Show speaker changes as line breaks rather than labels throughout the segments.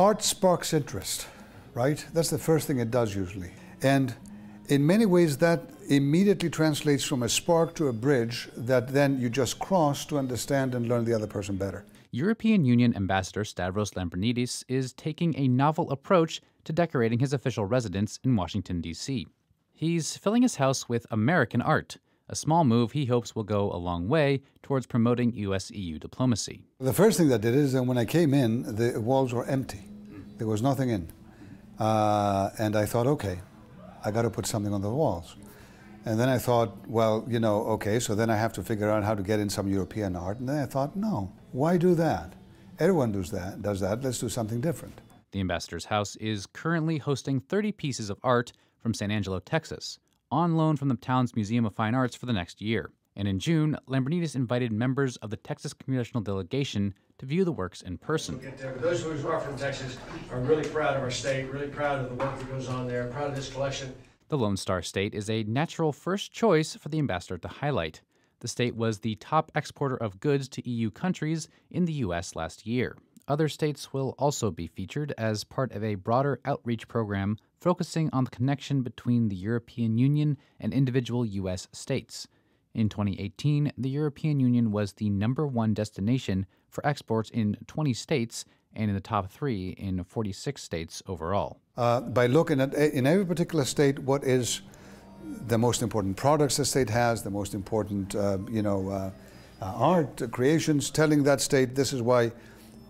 Art sparks interest, right? That's the first thing it does usually. And in many ways, that immediately translates from a spark to a bridge that then you just cross to understand and learn the other person better.
European Union Ambassador Stavros Lambrinidis is taking a novel approach to decorating his official residence in Washington, D.C. He's filling his house with American art a small move he hopes will go a long way towards promoting U.S. EU diplomacy.
The first thing that did is that uh, when I came in, the walls were empty, there was nothing in. Uh, and I thought, okay, I got to put something on the walls. And then I thought, well, you know, okay, so then I have to figure out how to get in some European art. And then I thought, no, why do that? Everyone does
that, does that. Let's
do something different.
The ambassador's house is currently hosting 30 pieces of art from San Angelo, Texas, on loan from the town's Museum of Fine Arts for the next year. And in June, Lambrinidis invited members of the Texas Congressional Delegation to view the works in person.
Those who are from Texas are really proud of our state, really proud of the work that goes on there, proud of this collection.
The Lone Star State is a natural first choice for the ambassador to highlight. The state was the top exporter of goods to EU countries in the U.S. last year. Other states will also be featured as part of a broader outreach program focusing on the connection between the European Union and individual U.S. states. In 2018, the European Union was the number one destination for exports in 20 states and in the top three in 46 states overall.
Uh, by looking at, eh, in every particular state, what is the most important products the state has, the most important, uh, you know, uh, uh art creations, telling that state this is why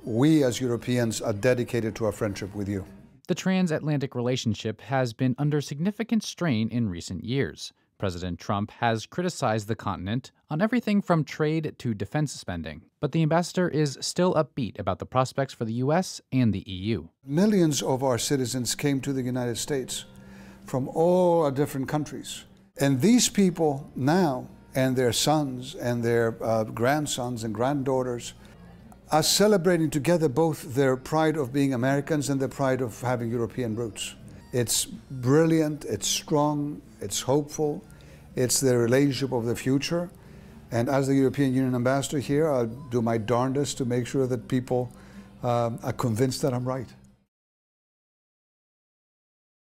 we as Europeans are dedicated to our friendship with you.
The transatlantic relationship has been under significant strain in recent years. President Trump has criticized the continent on everything from trade to defense spending, but the ambassador is still upbeat about the prospects for the U.S. and the EU.
Millions of our citizens came to the United States from all our different countries. And these people now, and their sons and their uh, grandsons and granddaughters, are celebrating together both their pride of being Americans and their pride of having European roots. It's brilliant, it's strong, it's hopeful, it's the relationship of the future. And as the European Union ambassador here, I'll do my darndest to make sure that people um, are convinced that I'm right.